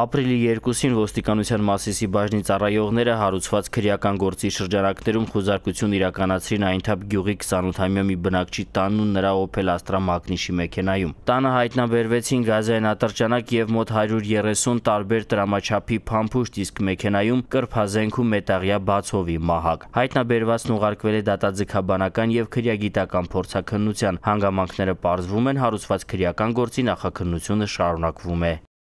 Ապրիլի 2-ին ոստիկանության Մասիսի բաժնի ծառայողները հարուցված քրեական գործի շրջանակներում խոզարկություն իրականացրին այնթապ գյուղի 28-ամյա մի բնակչի տանն ու նրա Opel Astra մակնիշի մեքենայում։ Տանը հայտնաբերվեցին գազային ատրճանակ եւ մոտ 130 տարբեր տրամաչափի փամփուշտ, իսկ մեքենայում կրփազենքու մետաղյա բացովի մահակ։ Հայտնաբերվածն ուղարկվել է դատաձգաբանական եւ քրեագիտական փորձաքննության։ Հանգամանքները ողջվում են հարուցված քրեական գործի նախաքննությունը շարունակվում է։